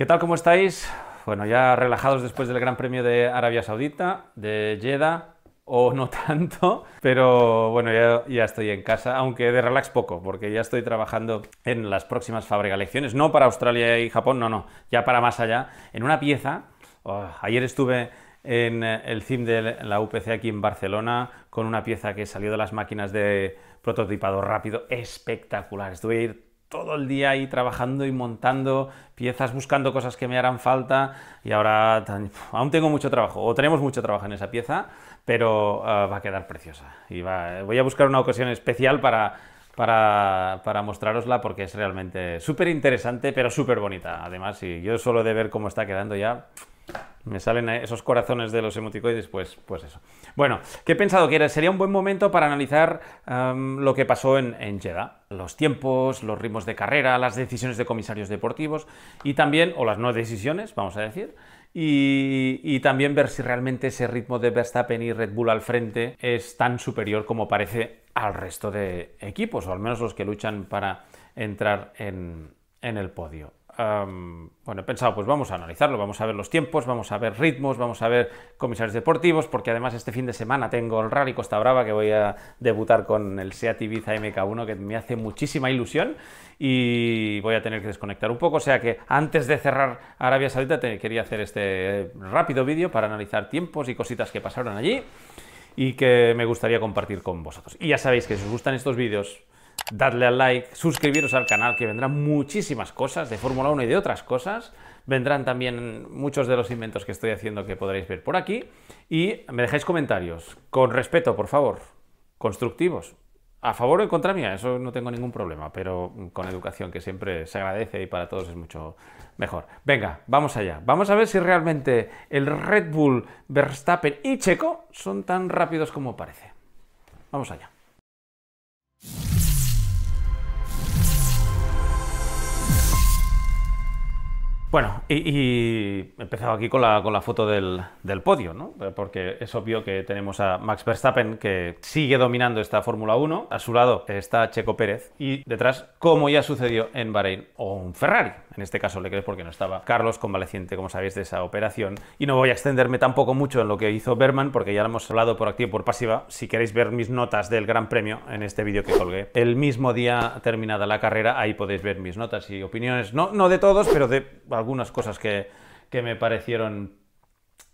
¿Qué tal? ¿Cómo estáis? Bueno, ya relajados después del Gran Premio de Arabia Saudita, de Yeda o no tanto, pero bueno, ya, estoy en casa, aunque de relax poco, porque ya estoy trabajando en las próximas fábrica lecciones, no para Australia y Japón, no, no, ya para más allá, en una pieza. Oh, ayer estuve en el CIM de la UPC aquí en Barcelona con una pieza que salió de las máquinas de prototipado rápido, espectacular. Estuve todo el día ahí trabajando y montando piezas, buscando cosas que me harán falta y ahora aún tengo mucho trabajo, o tenemos mucho trabajo en esa pieza, pero ah, va a quedar preciosa. Y voy a buscar una ocasión especial para, para, para mostrarosla porque es realmente súper interesante, pero súper bonita además. Y yo solo de ver cómo está quedando ya... Me salen esos corazones de los emoticoides, pues, pues eso. Bueno, ¿qué he pensado que sería un buen momento para analizar lo que pasó en, Jeddah? Los tiempos, los ritmos de carrera, las decisiones de comisarios deportivos y también, o las no decisiones, vamos a decir, y, también ver si realmente ese ritmo de Verstappen y Red Bull al frente es tan superior como parece al resto de equipos, o al menos los que luchan para entrar en el podio bueno, he pensado, pues vamos a analizarlo, vamos a ver los tiempos, vamos a ver ritmos, vamos a ver comisarios deportivos, porque además este fin de semana tengo el Rally Costa Brava que voy a debutar con el Seat Ibiza MK1 que me hace muchísima ilusión y voy a tener que desconectar un poco, o sea que antes de cerrar Arabia Saudita quería hacer este rápido vídeo para analizar tiempos y cositas que pasaron allí y que me gustaría compartir con vosotros. Y ya sabéis que si os gustan estos vídeos, dadle al like, suscribiros al canal, que vendrán muchísimas cosas de Fórmula 1 y de otras cosas. Vendrán también muchos de los inventos que estoy haciendo que podréis ver por aquí. Y me dejáis comentarios, con respeto, por favor, constructivos. A favor o en contra mía, eso no tengo ningún problema, pero con educación que siempre se agradece y para todos es mucho mejor. Venga, vamos allá. Vamos a ver si realmente el Red Bull, Verstappen y Checo son tan rápidos como parece. Vamos allá. Bueno, y, y, he empezado aquí con la, con la foto del, podio, ¿no? Porque es obvio que tenemos a Max Verstappen que sigue dominando esta Fórmula 1. A su lado está Checo Pérez y detrás, como ya sucedió en Bahrein, o un Ferrari. En este caso, le crees porque no estaba Carlos convaleciente, como sabéis, de esa operación. Y no voy a extenderme tampoco mucho en lo que hizo Berman, porque ya lo hemos hablado por activo y por pasiva. Si queréis ver mis notas del Gran Premio en este vídeo que colgué, el mismo día terminada la carrera, ahí podéis ver mis notas y opiniones. No, no de todos, pero de algunas cosas que, me parecieron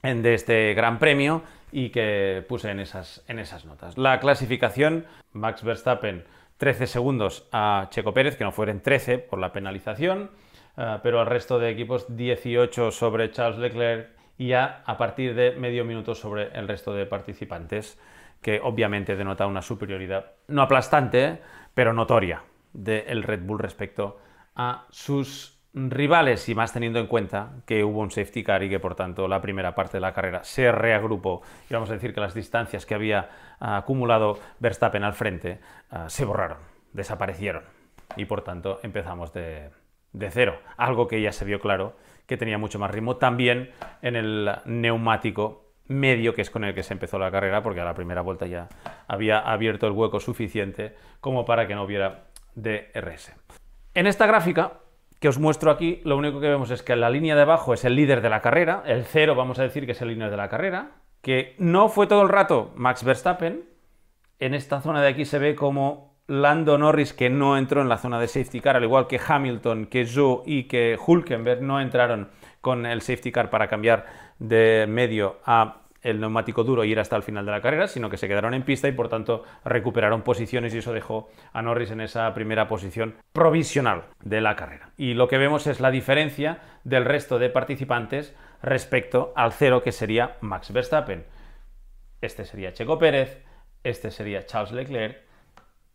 de este Gran Premio y que puse en esas, en esas notas. La clasificación, Max Verstappen 13 segundos a Checo Pérez, que no fueron 13 por la penalización, eh, pero al resto de equipos 18 sobre Charles Leclerc y a partir de medio minuto sobre el resto de participantes, que obviamente denota una superioridad no aplastante, pero notoria del Red Bull respecto a sus rivales y más teniendo en cuenta que hubo un safety car y que por tanto la primera parte de la carrera se reagrupó y vamos a decir que las distancias que había ah, acumulado Verstappen al frente ah, se borraron, desaparecieron y por tanto empezamos de, de cero, algo que ya se vio claro que tenía mucho más ritmo también en el neumático medio que es con el que se empezó la carrera porque a la primera vuelta ya había abierto el hueco suficiente como para que no hubiera DRS. En esta gráfica que os muestro aquí, lo único que vemos es que la línea de abajo es el líder de la carrera, el cero vamos a decir que es el líder de la carrera, que no fue todo el rato Max Verstappen. En esta zona de aquí se ve como Lando Norris, que no entró en la zona de safety car, al igual que Hamilton, que Joe y que Hulkenberg no entraron con el safety car para cambiar de medio a el neumático duro y ir hasta el final de la carrera, sino que se quedaron en pista y por tanto recuperaron posiciones y eso dejó a Norris en esa primera posición provisional de la carrera. Y lo que vemos es la diferencia del resto de participantes respecto al cero que sería Max Verstappen. Este sería Checo Pérez, este sería Charles Leclerc,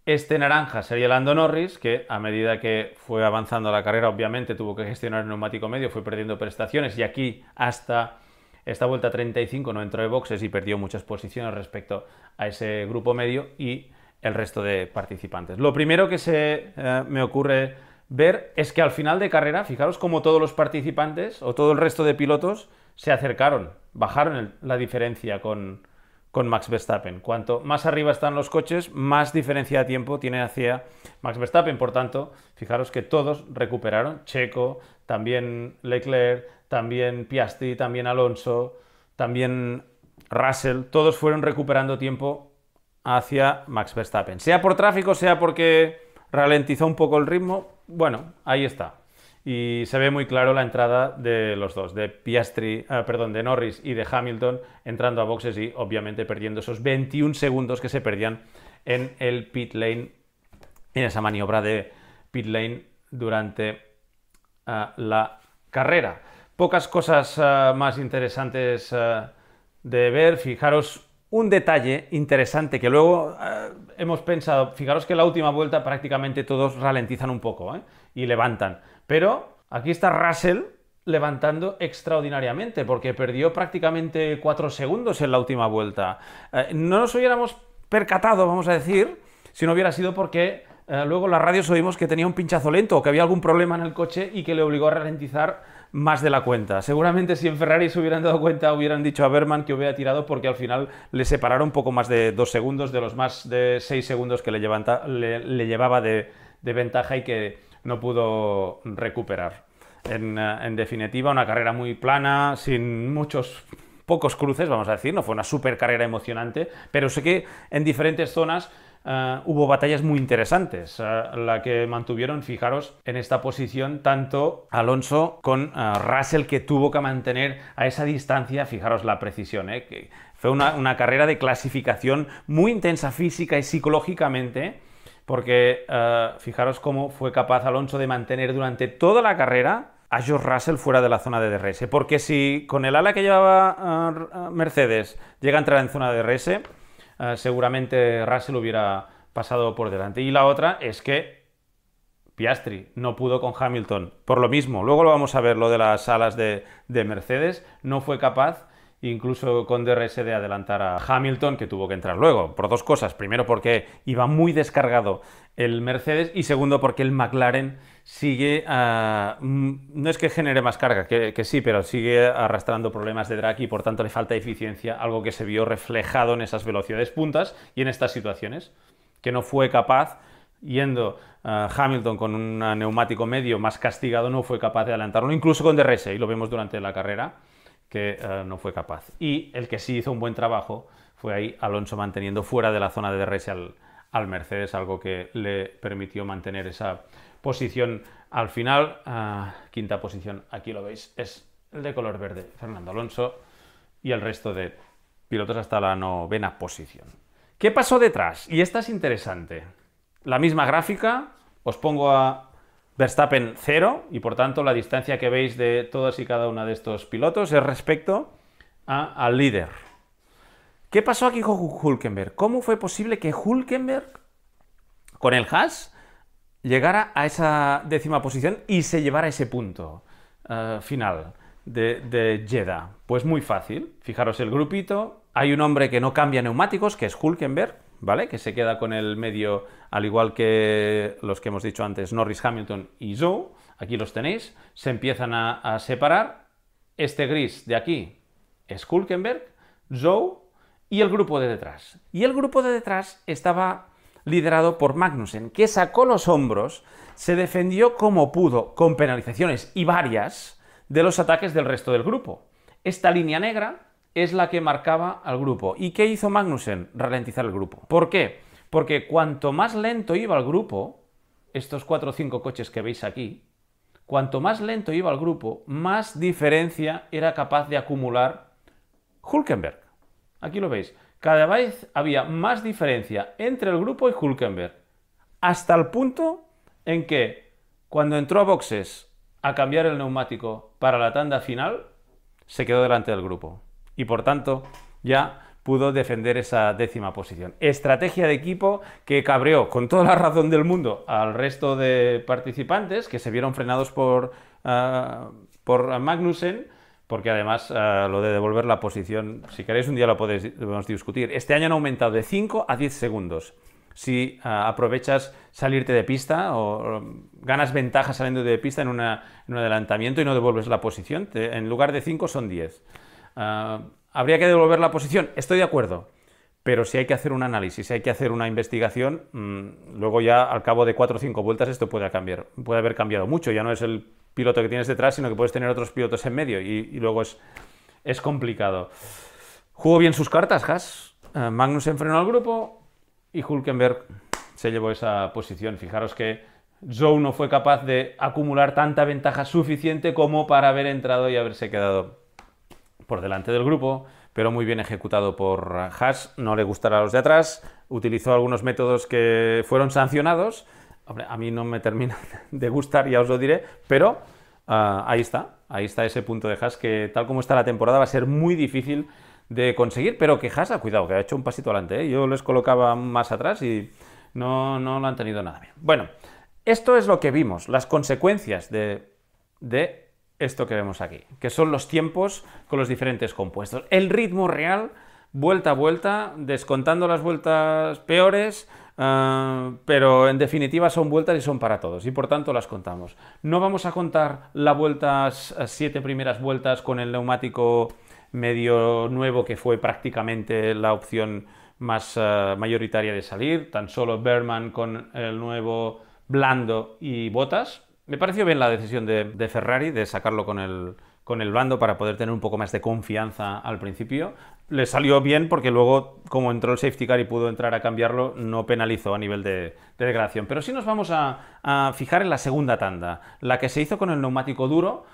este naranja sería Lando Norris, que a medida que fue avanzando la carrera obviamente tuvo que gestionar el neumático medio, fue perdiendo prestaciones y aquí hasta esta vuelta 35 no entró de boxes y perdió muchas posiciones respecto a ese grupo medio y el resto de participantes. Lo primero que se eh, me ocurre ver es que al final de carrera, fijaros como todos los participantes o todo el resto de pilotos se acercaron, bajaron la diferencia con, con Max Verstappen. Cuanto más arriba están los coches, más diferencia de tiempo tiene hacia Max Verstappen. Por tanto, fijaros que todos recuperaron. Checo, también Leclerc, también Piastri, también Alonso, también Russell, todos fueron recuperando tiempo hacia Max Verstappen. Sea por tráfico, sea porque ralentizó un poco el ritmo, bueno, ahí está. Y se ve muy claro la entrada de los dos, de Piastri, ah, perdón, de Norris y de Hamilton entrando a boxes y obviamente perdiendo esos 21 segundos que se perdían en el pit lane, en esa maniobra de pit lane durante la carrera. Pocas cosas eh, más interesantes eh, de ver. Fijaros un detalle interesante que luego eh, hemos pensado. Fijaros que en la última vuelta prácticamente todos ralentizan un poco y levantan. Pero aquí está Russell levantando extraordinariamente porque perdió prácticamente cuatro segundos en la última vuelta. no nos hubiéramos percatado, vamos a decir, si no hubiera sido porque eh, luego en las radios oímos que tenía un pinchazo lento o que había algún problema en el coche y que le obligó a ralentizar más de la cuenta. Seguramente si en Ferrari se hubieran dado cuenta hubieran dicho a Berman que hubiera tirado porque al final le separaron un poco más de dos segundos de los más de seis segundos que le, llevaba de, ventaja y que no pudo recuperar. En, eh, en definitiva, una carrera muy plana, sin muchos pocos cruces, vamos a decir, no fue una super carrera emocionante, pero sé que en diferentes zonas Ah, hubo batallas muy interesantes, ah, la que mantuvieron, fijaros, en esta posición tanto Alonso con ah, Russell que tuvo que mantener a esa distancia, fijaros la precisión, eh, fue una, una, carrera de clasificación muy intensa física y psicológicamente, porque fijaros cómo fue capaz Alonso de mantener durante toda la carrera a George Russell fuera de la zona de DRS, porque si con el ala que llevaba Mercedes llega a entrar en zona de DRS, eh, seguramente Russell hubiera pasado por delante. Y la otra es que Piastri no pudo con Hamilton. Por lo mismo, luego lo vamos a ver, lo de las alas de, de Mercedes, no fue capaz incluso con DRS de adelantar a Hamilton, que tuvo que entrar luego, por dos cosas. Primero, porque iba muy descargado el Mercedes y segundo, porque el McLaren sigue, mm, no es que genere más carga, que, sí, pero sigue arrastrando problemas de drag y por tanto le falta eficiencia, algo que se vio reflejado en esas velocidades puntas y en estas situaciones, que no fue capaz, yendo Hamilton con un neumático medio más castigado, no fue capaz de adelantarlo, incluso con DRS, y lo vemos durante la carrera, que eh, no fue capaz. Y el que sí hizo un buen trabajo fue ahí Alonso manteniendo fuera de la zona de DRS al, al Mercedes, algo que le permitió mantener esa posición al final. Eh, quinta posición, aquí lo veis, es el de color verde, Fernando Alonso y el resto de pilotos hasta la novena posición. ¿Qué pasó detrás? Y esta es interesante. La misma gráfica, os pongo a Verstappen 0 y por tanto la distancia que veis de todas y cada una de estos pilotos es respecto al líder. ¿Qué pasó aquí con Hulkenberg? ¿Cómo fue posible que Hulkenberg con el Haas llegara a esa décima posición y se llevara ese punto eh, final de, de Jeddah? Pues muy fácil. Fijaros el grupito. Hay un hombre que no cambia neumáticos, que es Hulkenberg, ¿vale? Que se queda con el medio, al igual que los que hemos dicho antes, Norris, Hamilton y Joe. Aquí los tenéis. Se empiezan a, a separar. Este gris de aquí es Hulkenberg, Joe y el grupo de detrás. Y el grupo de detrás estaba liderado por Magnussen, que sacó los hombros, se defendió como pudo, con penalizaciones y varias, de los ataques del resto del grupo. Esta línea negra es la que marcaba al grupo. ¿Y qué hizo Magnussen? Ralentizar el grupo. ¿Por qué? Porque cuanto más lento iba el grupo, estos cuatro o cinco coches que veis aquí, cuanto más lento iba el grupo, más diferencia era capaz de acumular Hulkenberg. Aquí lo veis. Cada vez había más diferencia entre el grupo y Hulkenberg, hasta el punto en que cuando entró a boxes a cambiar el neumático para la tanda final, se quedó delante del grupo y por tanto ya pudo defender esa décima posición. Estrategia de equipo que cabreó con toda la razón del mundo al resto de participantes que se vieron frenados por, ah, por Magnussen porque además eh, lo de devolver la posición, si queréis un día lo podemos discutir. Este año han aumentado de 5 a 10 segundos. Si eh, aprovechas salirte de pista o, eh, ganas ventaja saliendo de pista en, un adelantamiento y no devuelves la posición, en lugar de 5 son 10. ¿Habría que devolver la posición? Estoy de acuerdo. Pero si hay que hacer un análisis, si hay que hacer una investigación, mm, luego ya al cabo de 4 o 5 vueltas esto puede cambiar. Puede haber cambiado mucho. Ya no es el piloto que tienes detrás, sino que puedes tener otros pilotos en medio y, luego es, complicado. Jugó bien sus cartas, Haas. Eh, Magnus enfrenó al grupo y Hulkenberg se llevó esa posición. Fijaros que Zhou no fue capaz de acumular tanta ventaja suficiente como para haber entrado y haberse quedado por delante del grupo, pero muy bien ejecutado por Haas. No le gustará a los de atrás. Utilizó algunos métodos que fueron sancionados Hombre, a mí no me termina de gustar, ya os lo diré, pero ah, ahí está, ahí está ese punto de Haas que tal como está la temporada va a ser muy difícil de conseguir, pero que Haas, cuidado, que ha hecho un pasito adelante, ¿eh? yo les colocaba más atrás y no, no lo han tenido nada bien. Bueno, esto es lo que vimos, las consecuencias de, de esto que vemos aquí, que son los tiempos con los diferentes compuestos. El ritmo real, vuelta a vuelta, descontando las vueltas peores, Ah, pero en definitiva son vueltas y son para todos y por tanto las contamos. No vamos a contar las vueltas, eh, siete primeras vueltas con el neumático medio nuevo que fue prácticamente la opción más eh, mayoritaria de salir, tan solo Berman con el nuevo blando y botas. Me pareció bien la decisión de, Ferrari de sacarlo con el, con el blando para poder tener un poco más de confianza al principio le salió bien porque luego, como entró el safety car y pudo entrar a cambiarlo, no penalizó a nivel de, degradación. Pero sí nos vamos a, fijar en la segunda tanda, la que se hizo con el neumático duro,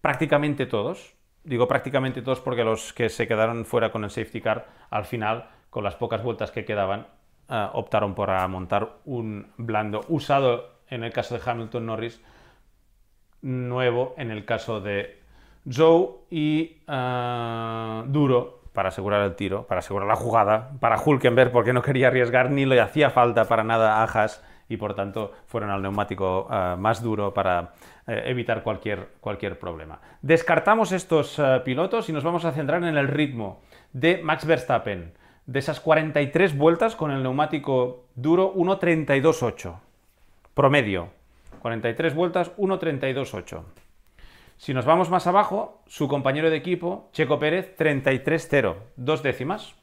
prácticamente todos, digo prácticamente todos porque los que se quedaron fuera con el safety car, al final, con las pocas vueltas que quedaban, eh, optaron por montar un blando usado en el caso de Hamilton Norris, nuevo en el caso de Joe y eh, duro para asegurar el tiro, para asegurar la jugada, para Hulkenberg porque no quería arriesgar ni le hacía falta para nada a Haas y por tanto fueron al neumático eh, más duro para eh, evitar cualquier, cualquier, problema. Descartamos estos eh, pilotos y nos vamos a centrar en el ritmo de Max Verstappen. De esas 43 vueltas con el neumático duro 1.32.8. Promedio. 43 vueltas 1.32.8. Si nos vamos más abajo, su compañero de equipo, Checo Pérez, 33-0, dos décimas.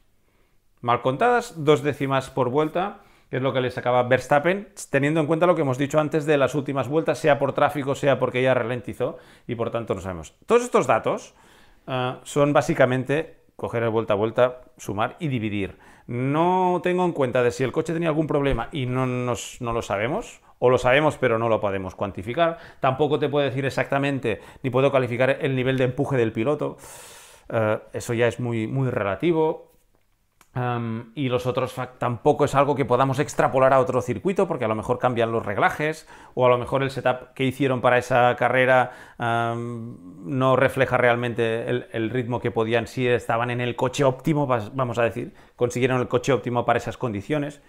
Mal contadas, dos décimas por vuelta, que es lo que le sacaba Verstappen, teniendo en cuenta lo que hemos dicho antes de las últimas vueltas, sea por tráfico, sea porque ya ralentizó, y por tanto no sabemos. Todos estos datos ah, son básicamente coger el vuelta a vuelta, sumar y dividir. No tengo en cuenta de si el coche tenía algún problema y no, nos, no lo sabemos, o lo sabemos pero no lo podemos cuantificar. Tampoco te puedo decir exactamente ni puedo calificar el nivel de empuje del piloto. Eh, eso ya es muy, muy relativo. Em, y los otros tampoco es algo que podamos extrapolar a otro circuito porque a lo mejor cambian los reglajes o a lo mejor el setup que hicieron para esa carrera em, no refleja realmente el, el, ritmo que podían si estaban en el coche óptimo, vamos a decir, consiguieron el coche óptimo para esas condiciones.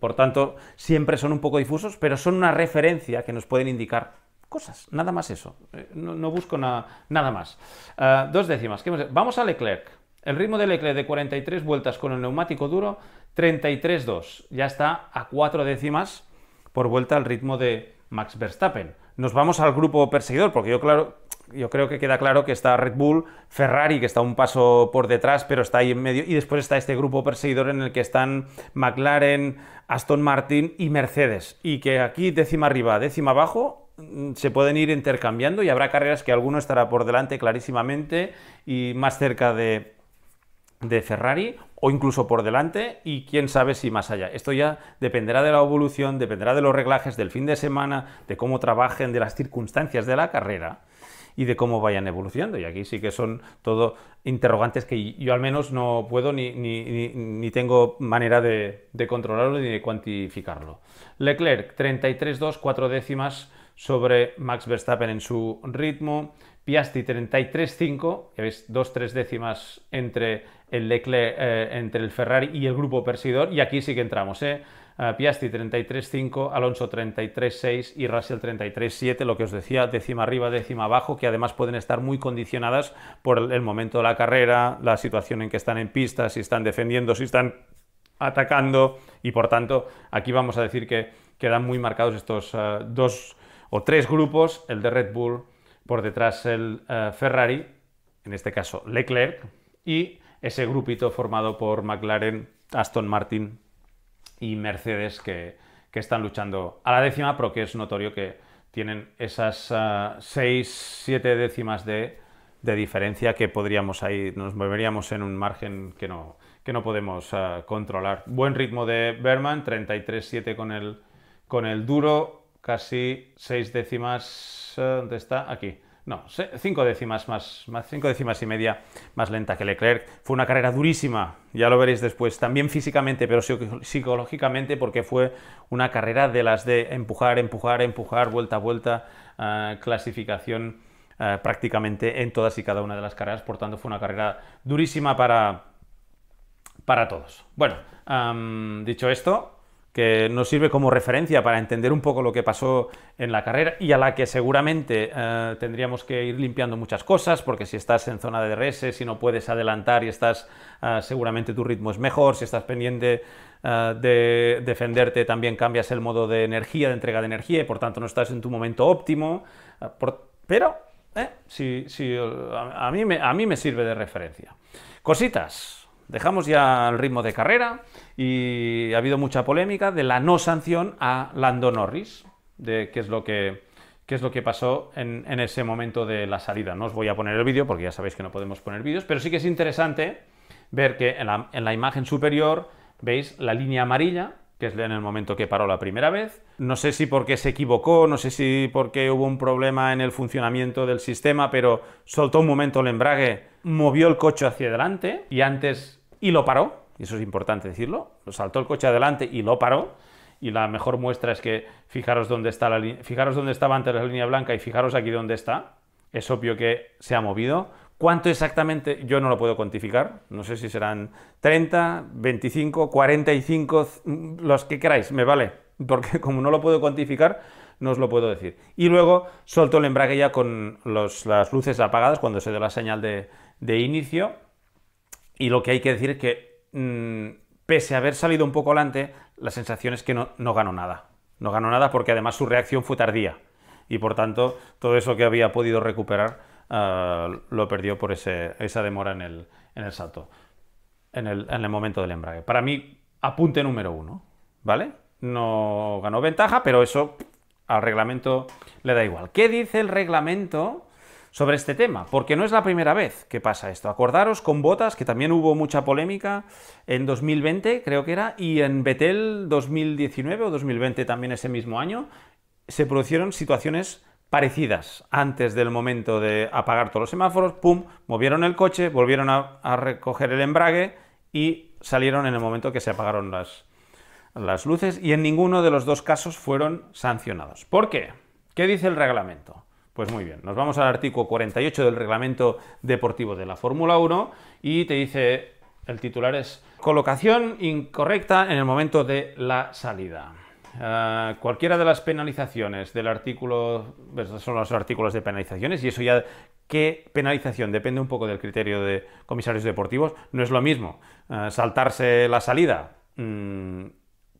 Por tanto, siempre son un poco difusos, pero son una referencia que nos pueden indicar cosas, nada más eso. Eh, no, busco nada más. Ah, dos décimas. Vamos a Leclerc. El ritmo de Leclerc de 43 vueltas con el neumático duro, 33.2. Ya está a cuatro décimas por vuelta al ritmo de Max Verstappen. Nos vamos al grupo perseguidor, porque yo, claro, yo creo que queda claro que está Red Bull, Ferrari, que está un paso por detrás, pero está ahí en medio, y después está este grupo perseguidor en el que están McLaren, Aston Martin y Mercedes, y que aquí décima arriba, décima abajo, mm, se pueden ir intercambiando y habrá carreras que alguno estará por delante clarísimamente y más cerca de, de Ferrari o incluso por delante y quién sabe si más allá. Esto ya dependerá de la evolución, dependerá de los reglajes del fin de semana, de cómo trabajen, de las circunstancias de la carrera y de cómo vayan evolucionando. Y aquí sí que son todo interrogantes que yo al menos no puedo ni, ni, tengo manera de, controlarlo ni de cuantificarlo. Leclerc, 33 4 cuatro décimas sobre Max Verstappen en su ritmo. Piastri 33-5, veis, dos tres décimas entre el Leclerc, eh, entre el Ferrari y el grupo Persidor. Y aquí sí que entramos, ¿eh? Uh, Piastri 33.5, Alonso 33.6 y Russell 33.7, lo que os decía, décima arriba, décima abajo, que además pueden estar muy condicionadas por el, momento de la carrera, la situación en que están en pista, si están defendiendo, si están atacando y por tanto aquí vamos a decir que quedan muy marcados estos eh, dos o tres grupos, el de Red Bull, por detrás el eh, Ferrari, en este caso Leclerc, y ese grupito formado por McLaren, Aston Martin, y Mercedes que, están luchando a la décima, pero que es notorio que tienen esas 6, ah, 7 décimas de, diferencia que podríamos ahí, nos moveríamos en un margen que no, que no podemos ah, controlar. Buen ritmo de Berman, 33-7 con el, con el duro, casi 6 décimas, ah, ¿dónde está? Aquí, no, cinco décimas más, más, cinco décimas y media más lenta que Leclerc. Fue una carrera durísima, ya lo veréis después, también físicamente, pero psicológicamente, porque fue una carrera de las de empujar, empujar, empujar, vuelta a vuelta, ah, clasificación ah, prácticamente en todas y cada una de las carreras. Por tanto, fue una carrera durísima para, para todos. Bueno, dicho esto, que nos sirve como referencia para entender un poco lo que pasó en la carrera y a la que seguramente eh, tendríamos que ir limpiando muchas cosas, porque si estás en zona de DRS, si no puedes adelantar y estás, eh, seguramente tu ritmo es mejor, si estás pendiente eh, de defenderte, también cambias el modo de energía, de entrega de energía, y por tanto no estás en tu momento óptimo, pero si, mí me, a mí me sirve de referencia. Cositas dejamos ya el ritmo de carrera y ha habido mucha polémica de la no sanción a Lando Norris, de qué es lo que, es lo que pasó en, ese momento de la salida. No os voy a poner el vídeo porque ya sabéis que no podemos poner vídeos, pero sí que es interesante ver que en la, en la imagen superior veis la línea amarilla que es en el momento que paró la primera vez. No sé si porque se equivocó, no sé si porque hubo un problema en el funcionamiento del sistema, pero soltó un momento el embrague, movió el coche hacia adelante y antes y lo paró, y eso es importante decirlo, lo saltó el coche adelante y lo paró, y la mejor muestra es que fijaros dónde está la fijaros dónde estaba antes la línea blanca y fijaros aquí dónde está. Es obvio que se ha movido. ¿Cuánto exactamente? Yo no lo puedo cuantificar. No sé si serán 30, 25, 45, los que queráis, me vale. Porque como no lo puedo cuantificar, no os lo puedo decir. Y luego soltó el embrague ya con las luces apagadas cuando se dio la señal de, de inicio y lo que hay que decir es que, mm, pese a haber salido un poco adelante, la sensación es que no, ganó nada. No ganó nada porque además su reacción fue tardía. Y por tanto, todo eso que había podido recuperar ah, lo perdió por esa demora en el, salto, en el, en el momento del embrague. Para mí, apunte número uno, ¿vale? No ganó ventaja, pero eso al reglamento le da igual. ¿Qué dice el reglamento sobre este tema, porque no es la primera vez que pasa esto. Acordaros con Botas, que también hubo mucha polémica en 2020, creo que era, y en Betel 2019 o 2020 también ese mismo año, se produjeron situaciones parecidas antes del momento de apagar todos los semáforos, pum, movieron el coche, volvieron a, recoger el embrague y salieron en el momento que se apagaron las, las luces y en ninguno de los dos casos fueron sancionados. ¿Por qué? ¿Qué dice el reglamento? Pues muy bien, nos vamos al artículo 48 del reglamento deportivo de la Fórmula 1 y te dice, el titular es colocación incorrecta en el momento de la salida. Eh, cualquiera de las penalizaciones del artículo, pues, son los artículos de penalizaciones y eso ya qué penalización depende un poco del criterio de comisarios deportivos, no es lo mismo eh, saltarse la salida. Mm,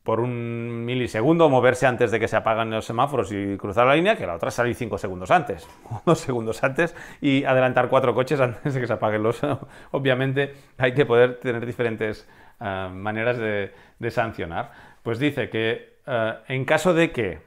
por un milisegundo moverse antes de que se apaguen los semáforos y cruzar la línea, que la otra salir 5 segundos antes, dos segundos antes y adelantar cuatro coches antes de que se apaguen los. Obviamente hay que poder tener diferentes ah, maneras de, sancionar. Pues dice que ah, en caso de que,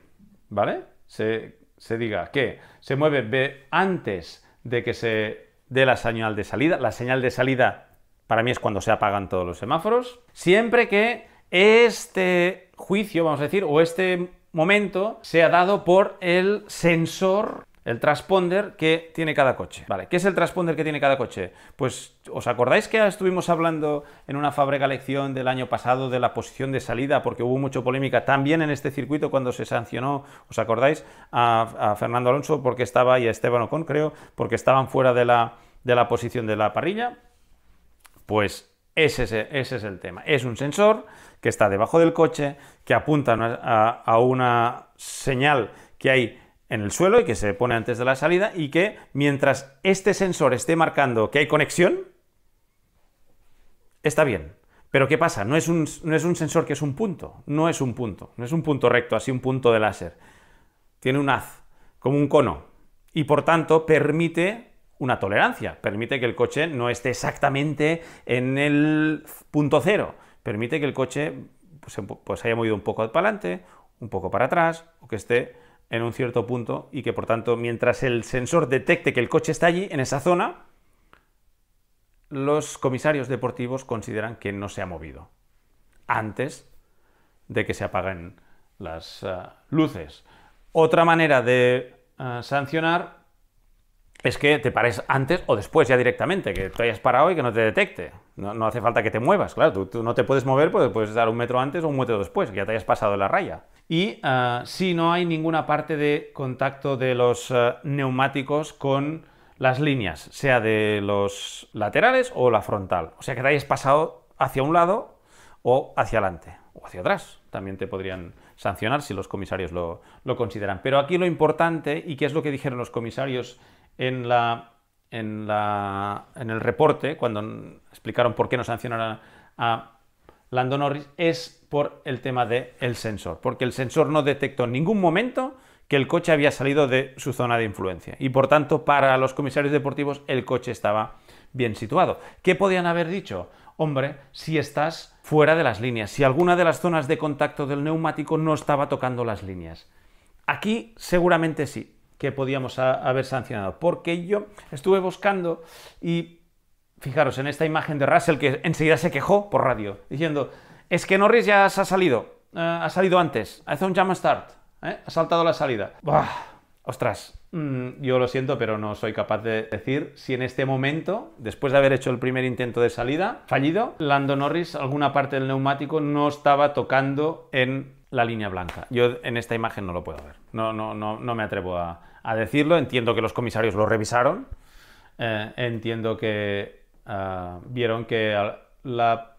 ¿vale? Se, se diga que se mueve B antes de que se dé la señal de salida. La señal de salida para mí es cuando se apagan todos los semáforos. Siempre que este juicio, vamos a decir, o este momento se ha dado por el sensor, el transponder que tiene cada coche. Vale, ¿qué es el transponder que tiene cada coche? Pues, ¿os acordáis que estuvimos hablando en una fábrica lección del año pasado de la posición de salida? Porque hubo mucha polémica también en este circuito cuando se sancionó, ¿os acordáis? A, Fernando Alonso porque estaba, y a Esteban Ocon, creo, porque estaban fuera de la, de la posición de la parrilla. Pues ese es el tema. Es un sensor que está debajo del coche, que apunta a, una señal que hay en el suelo y que se pone antes de la salida y que mientras este sensor esté marcando que hay conexión, está bien. Pero ¿qué pasa? No es, un, no es un sensor que es un punto, no es un punto, no es un punto recto, así un punto de láser. Tiene un haz, como un cono, y por tanto permite una tolerancia, permite que el coche no esté exactamente en el punto cero, permite que el coche pues, pues haya movido un poco para adelante, un poco para atrás, o que esté en un cierto punto y que por tanto mientras el sensor detecte que el coche está allí, en esa zona, los comisarios deportivos consideran que no se ha movido antes de que se apaguen las eh, luces. Otra manera de eh, sancionar es que te pares antes o después ya directamente, que te hayas parado y que no te detecte. No, hace falta que te muevas, claro, tú, no te puedes mover, pues puedes dar un metro antes o un metro después, que ya te hayas pasado la raya. Y ah, si no hay ninguna parte de contacto de los ah, neumáticos con las líneas, sea de los laterales o la frontal. O sea que te hayas pasado hacia un lado o hacia adelante o hacia atrás. También te podrían sancionar si los comisarios lo, lo consideran. Pero aquí lo importante, y que es lo que dijeron los comisarios en la en, el reporte, cuando explicaron por qué no sancionaron a, a Lando Norris es por el tema del el sensor, porque el sensor no detectó en ningún momento que el coche había salido de su zona de influencia y por tanto para los comisarios deportivos el coche estaba bien situado. ¿Qué podían haber dicho? Hombre, si estás fuera de las líneas, si alguna de las zonas de contacto del neumático no estaba tocando las líneas. Aquí seguramente sí, que podíamos haber sancionado. Porque yo estuve buscando y fijaros en esta imagen de Russell que enseguida se quejó por radio, diciendo, es que Norris ya se ha salido, eh, ha salido antes, hace un jump start, eh, ha saltado la salida. Buah, ostras, mm, yo lo siento, pero no soy capaz de decir si en este momento, después de haber hecho el primer intento de salida fallido, Lando Norris, alguna parte del neumático no estaba tocando en la línea blanca. Yo en esta imagen no lo puedo ver. No, no, no, no me atrevo a, decirlo. Entiendo que los comisarios lo revisaron. Eh, entiendo que ah, vieron que la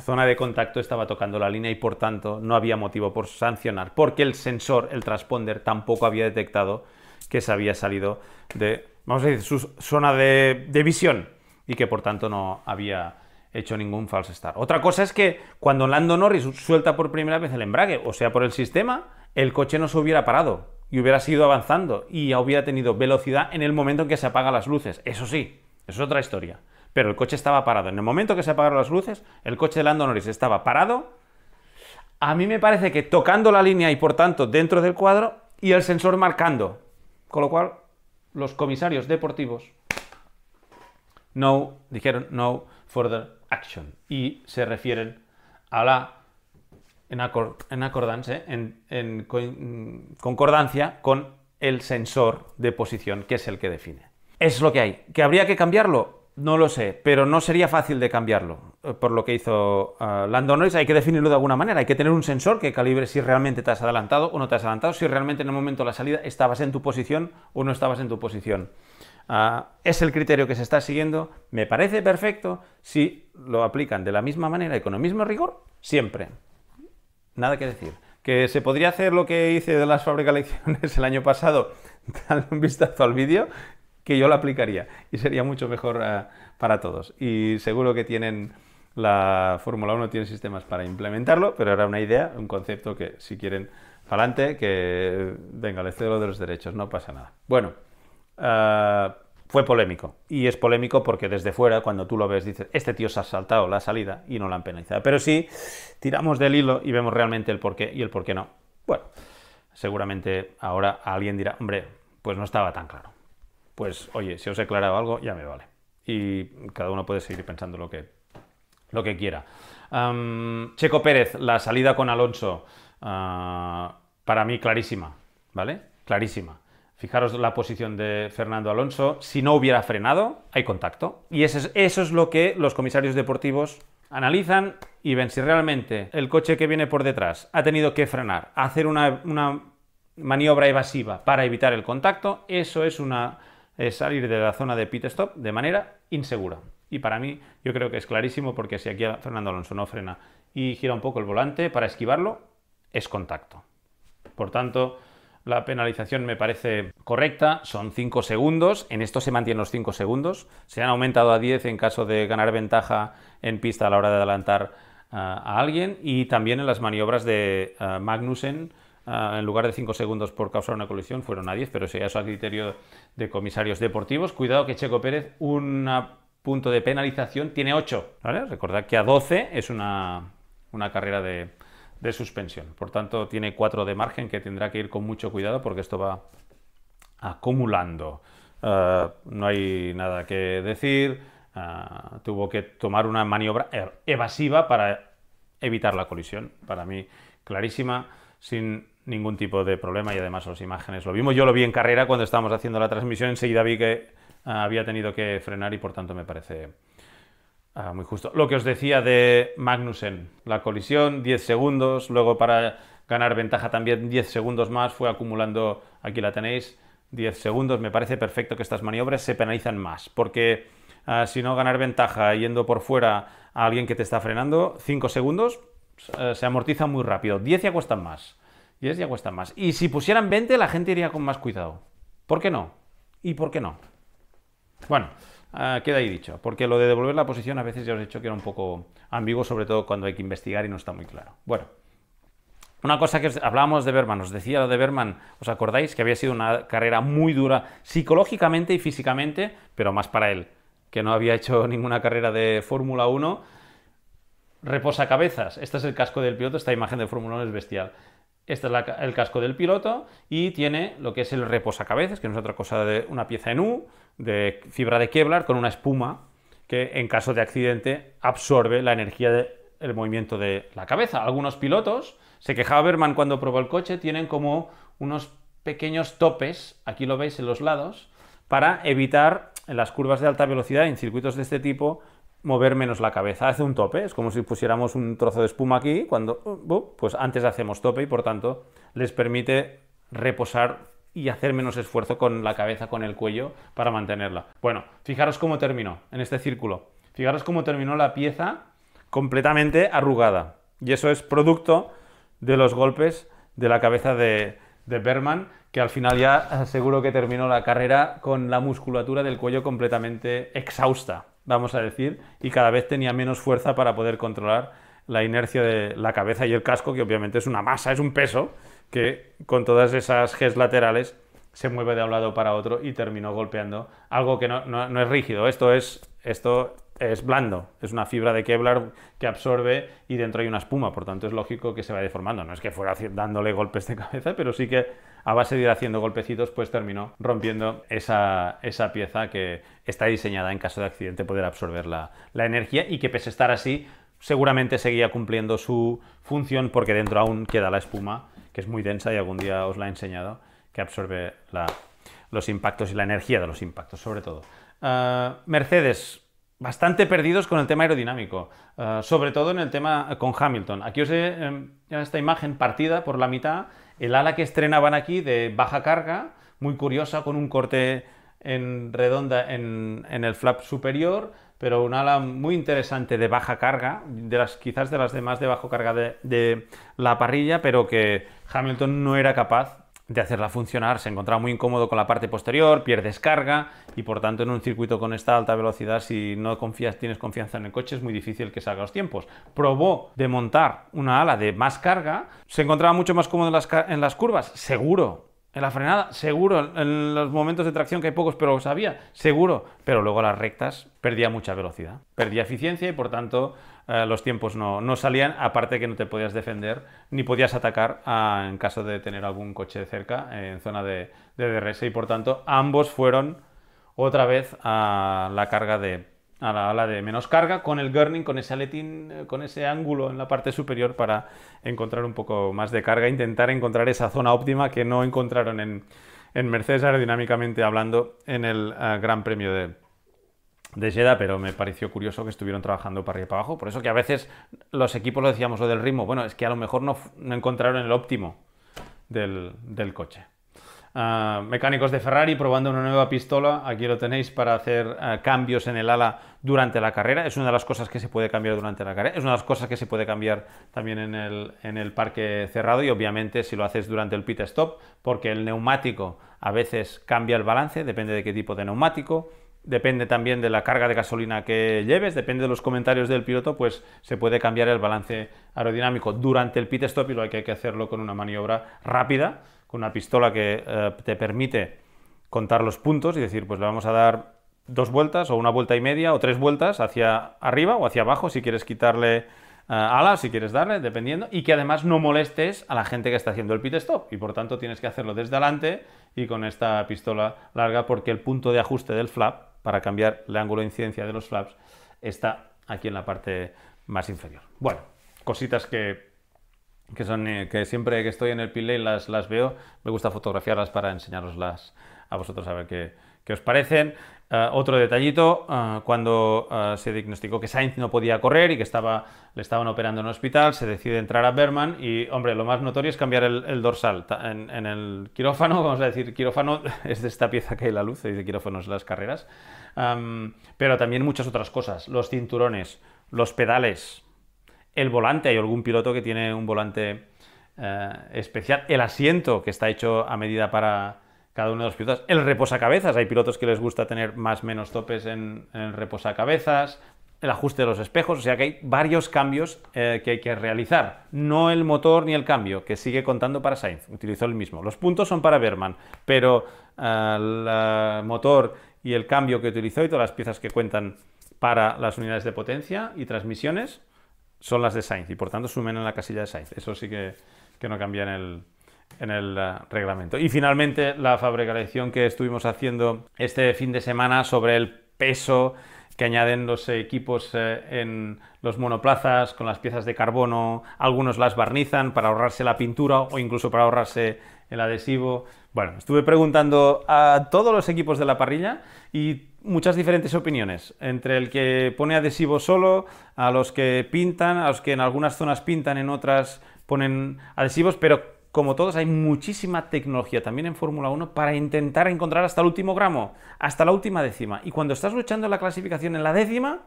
zona de contacto estaba tocando la línea y por tanto no había motivo por sancionar, porque el sensor, el transponder, tampoco había detectado que se había salido de, vamos a decir, su zona de visión y que por tanto no había hecho ningún false start. Otra cosa es que cuando Lando Norris suelta por primera vez el embrague, o sea, por el sistema, el coche no se hubiera parado y hubiera seguido avanzando y ya hubiera tenido velocidad en el momento en que se apagan las luces. Eso sí, eso es otra historia. Pero el coche estaba parado. En el momento que se apagaron las luces, el coche de Lando Norris estaba parado. A mí me parece que tocando la línea y por tanto dentro del cuadro y el sensor marcando. Con lo cual, los comisarios deportivos no dijeron no further y se refieren a la en, en, concordancia con el sensor de posición que es el que define. Es lo que hay. ¿Que habría que cambiarlo? No lo sé, pero no sería fácil de cambiarlo, eh, por lo que hizo eh, Landon Hay que definirlo de alguna manera, hay que tener un sensor que calibre si realmente te has adelantado o no te has adelantado, si realmente en el momento de la salida estabas en tu posición o no estabas en tu posición. Ah, es el criterio que se está siguiendo, me parece perfecto si lo aplican de la misma manera y con el mismo rigor siempre. Nada que decir. ¿Que se podría hacer lo que hice de las fábricas lecciones el año pasado? Dale un vistazo al vídeo que yo lo aplicaría y sería mucho mejor ah, para todos. Y seguro que tienen la Fórmula 1, tiene sistemas para implementarlo, pero era una idea, un concepto que si quieren, adelante, que venga, le cedo de los derechos, no pasa nada. Bueno. Ah, fue polémico. Y es polémico porque desde fuera, cuando tú lo ves, dices, este tío se ha saltado la salida y no la han penalizado. Pero si, tiramos del hilo y vemos realmente el por qué y el por qué no. Bueno, seguramente ahora alguien dirá, hombre, pues no estaba tan claro. Pues oye, si os he aclarado algo, ya me vale. Y cada uno puede seguir pensando lo que, lo que quiera. Checo Pérez, la salida con Alonso, ah, para mí clarísima, ¿vale? Clarísima. Fijaros la posición de Fernando Alonso. Si no hubiera frenado, hay contacto. Y eso es, eso es lo que los comisarios deportivos analizan y ven si realmente el coche que viene por detrás ha tenido que frenar, hacer una, maniobra evasiva para evitar el contacto. Eso es, una, es salir de la zona de pit stop de manera insegura. Y para mí, yo creo que es clarísimo porque si aquí Fernando Alonso no frena y gira un poco el volante para esquivarlo, es contacto. Por tanto, la penalización me parece correcta, son 5 segundos, en esto se mantienen los 5 segundos, se han aumentado a 10 en caso de ganar ventaja en pista a la hora de adelantar eh, a alguien y también en las maniobras de eh, Magnussen. Eh, en lugar de 5 segundos por causar una colisión, fueron a 10, pero eso ya es a criterio de comisarios deportivos. Cuidado que Checo Pérez, un punto de penalización, tiene 8. ¿vale? Recordad que a 12 es una carrera de, de suspensión. Por tanto, tiene 4 de margen que tendrá que ir con mucho cuidado porque esto va acumulando. Eh, no hay nada que decir. Eh, tuvo que tomar una maniobra e-, evasiva para evitar la colisión. Para mí, clarísima, sin ningún tipo de problema y además las imágenes lo vimos. Yo lo vi en carrera cuando estábamos haciendo la transmisión. Enseguida vi que eh, había tenido que frenar y por tanto me parece Ah, muy justo. Lo que os decía de Magnussen, la colisión, 10 segundos, luego para ganar ventaja también 10 segundos más, fue acumulando, aquí la tenéis, 10 segundos, me parece perfecto que estas maniobras se penalizan más, porque ah, si no ganar ventaja yendo por fuera a alguien que te está frenando, 5 segundos eh, se amortiza muy rápido, 10 ya cuestan más, 10 ya cuestan más. Y si pusieran 20 la gente iría con más cuidado. ¿Por qué no? ¿Y por qué no? Bueno, Ah, queda ahí dicho, porque lo de devolver la posición a veces ya os he dicho que era un poco ambiguo, sobre todo cuando hay que investigar y no está muy claro. Bueno, una cosa que hablábamos de Berman, os decía lo de Berman, ¿os acordáis? Que había sido una carrera muy dura psicológicamente y físicamente, pero más para él, que no había hecho ninguna carrera de Fórmula 1. reposacabezas este es el casco del piloto, esta imagen de Fórmula 1 es bestial. Este es el casco del piloto y tiene lo que es el reposacabezas, que no es otra cosa de una pieza en U, de fibra de Kevlar con una espuma que en caso de accidente absorbe la energía del movimiento de la cabeza. Algunos pilotos, se quejaba Berman cuando probó el coche, tienen como unos pequeños topes, aquí lo veis en los lados, para evitar en las curvas de alta velocidad, en circuitos de este tipo, mover menos la cabeza. Hace un tope, es como si pusiéramos un trozo de espuma aquí, cuando, uh, uh, pues antes hacemos tope y por tanto les permite reposar y hacer menos esfuerzo con la cabeza, con el cuello, para mantenerla. Bueno, fijaros cómo terminó en este círculo. Fijaros cómo terminó la pieza completamente arrugada. Y eso es producto de los golpes de la cabeza de, Berman, que al final ya seguro que terminó la carrera con la musculatura del cuello completamente exhausta, vamos a decir, y cada vez tenía menos fuerza para poder controlar la inercia de la cabeza y el casco, que obviamente es una masa, es un peso, que con todas esas Gs laterales se mueve de un lado para otro y terminó golpeando algo que no, es rígido. Esto es, esto es blando, es una fibra de Kevlar que absorbe y dentro hay una espuma, por tanto es lógico que se vaya deformando. No es que fuera dándole golpes de cabeza, pero sí que a base de ir haciendo golpecitos, pues terminó rompiendo esa, pieza que está diseñada en caso de accidente poder absorber la, la energía y que pese a estar así, seguramente seguía cumpliendo su función porque dentro aún queda la espuma que es muy densa y algún día os la he enseñado, que absorbe los impactos y la energía de los impactos, sobre todo. Ah, Mercedes, bastante perdidos con el tema aerodinámico, ah, sobre todo en el tema con Hamilton. Aquí os he eh, esta imagen partida por la mitad, el ala que estrenaban aquí de baja carga, muy curiosa, con un corte en redonda en el flap superior, pero un ala muy interesante de baja carga, de las, quizás de las demás de bajo carga de, la parrilla, pero que Hamilton no era capaz de hacerla funcionar. Se encontraba muy incómodo con la parte posterior, pierdes carga y por tanto en un circuito con esta alta velocidad, si no confías, tienes confianza en el coche, es muy difícil que salga los tiempos. Probó de montar una ala de más carga, se encontraba mucho más cómodo las, en las curvas, seguro, en la frenada, seguro. En los momentos de tracción, que hay pocos, pero los sabía, seguro. Pero luego las rectas perdía mucha velocidad, perdía eficiencia y por tanto eh, los tiempos no, no, salían, aparte que no te podías defender ni podías atacar ah, en caso de tener algún coche cerca en zona de, de DRS y por tanto ambos fueron otra vez a la carga de, a la ala de menos carga con el gurning, con ese aletín, eh, con ese ángulo en la parte superior para encontrar un poco más de carga, intentar encontrar esa zona óptima que no encontraron en, Mercedes aerodinámicamente hablando en el eh, Gran Premio de, de pero me pareció curioso que estuvieron trabajando para arriba y para abajo. Por eso que a veces los equipos lo decíamos lo del ritmo. Bueno, es que a lo mejor no, encontraron el óptimo del coche mecánicos de Ferrari probando una nueva pistola. Aquí lo tenéis para hacer eh, cambios en el ala durante la carrera. Es una de las cosas que se puede cambiar durante la carrera. Es una de las cosas que se puede cambiar también en el, en el parque cerrado y obviamente si lo haces durante el pit stop, porque el neumático a veces cambia el balance, depende de qué tipo de neumático depende también de la carga de gasolina que lleves, depende de los comentarios del piloto, pues se puede cambiar el balance aerodinámico durante el pit stop y lo hay que hacerlo con una maniobra rápida con una pistola que eh, te permite contar los puntos y decir, pues le vamos a dar dos vueltas o una vuelta y media o tres vueltas hacia arriba o hacia abajo si quieres quitarle eh, alas, si quieres darle, dependiendo, y que además no molestes a la gente que está haciendo el pit stop y por tanto tienes que hacerlo desde adelante y con esta pistola larga porque el punto de ajuste del flap para cambiar el ángulo de incidencia de los flaps está aquí en la parte más inferior. Bueno, cositas que que, son, eh, que siempre que estoy en el Pinlay e las, las veo. Me gusta fotografiarlas para enseñaroslas a vosotros a ver qué, os parecen. Ah, otro detallito, ah, cuando ah, se diagnosticó que Sainz no podía correr y que estaba, le estaban operando en un hospital, se decide entrar a Berman y, hombre, lo más notorio es cambiar el, dorsal. En, el quirófano, vamos a decir, quirófano es de esta pieza que hay la luz, se de quirófanos las carreras, pero también muchas otras cosas, los cinturones, los pedales, el volante, hay algún piloto que tiene un volante eh, especial, el asiento que está hecho a medida para cada uno de los pilotos, el reposacabezas, hay pilotos que les gusta tener más o menos topes en, el reposacabezas, el ajuste de los espejos, o sea que hay varios cambios eh, que hay que realizar, no el motor ni el cambio, que sigue contando para Sainz, utilizó el mismo. Los puntos son para Berman, pero el eh, motor y el cambio que utilizó y todas las piezas que cuentan para las unidades de potencia y transmisiones, son las de Sainz y por tanto sumen en la casilla de Sainz. Eso sí que, no cambia en el, eh, reglamento. Y finalmente la fabricación que estuvimos haciendo este fin de semana sobre el peso que añaden los equipos eh, en los monoplazas con las piezas de carbono, algunos las barnizan para ahorrarse la pintura o incluso para ahorrarse el adhesivo. Bueno, estuve preguntando a todos los equipos de la parrilla y muchas diferentes opiniones, entre el que pone adhesivo solo, a los que pintan, a los que en algunas zonas pintan, en otras ponen adhesivos, pero como todos hay muchísima tecnología también en Fórmula 1 para intentar encontrar hasta el último gramo, hasta la última décima. Y cuando estás luchando en la clasificación en la décima,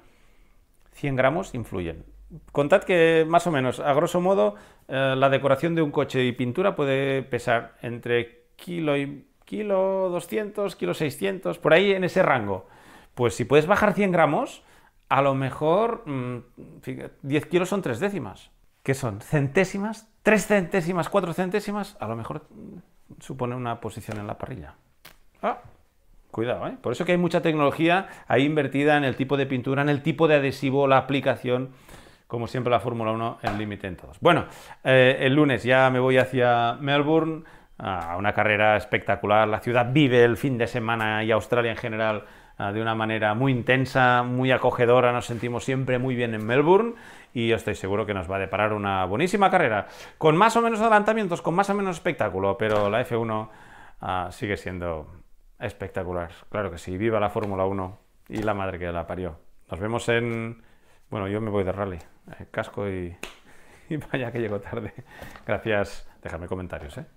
100 gramos influyen. Contad que más o menos, a grosso modo, eh, la decoración de un coche y pintura puede pesar entre kilo y kilo 200, kilo 600, por ahí en ese rango. Pues si puedes bajar 100 gramos, a lo mejor 10 mm, kilos son tres décimas. ¿Qué son? ¿Centésimas? ¿Tres centésimas? ¿Cuatro centésimas? A lo mejor mm, supone una posición en la parrilla. Ah, cuidado, ¿eh? Por eso que hay mucha tecnología ahí invertida en el tipo de pintura, en el tipo de adhesivo, la aplicación como siempre la Fórmula 1 el límite en todos. Bueno, eh, el lunes ya me voy hacia Melbourne, a una carrera espectacular. La ciudad vive el fin de semana y Australia en general ah, de una manera muy intensa, muy acogedora. Nos sentimos siempre muy bien en Melbourne y estoy seguro que nos va a deparar una buenísima carrera. Con más o menos adelantamientos, con más o menos espectáculo, pero la F1 ah, sigue siendo espectacular. Claro que sí. Viva la Fórmula 1 y la madre que la parió. Nos vemos en... Bueno, yo me voy de rally. Eh, casco y... vaya que llego tarde. Gracias. déjame comentarios, ¿eh?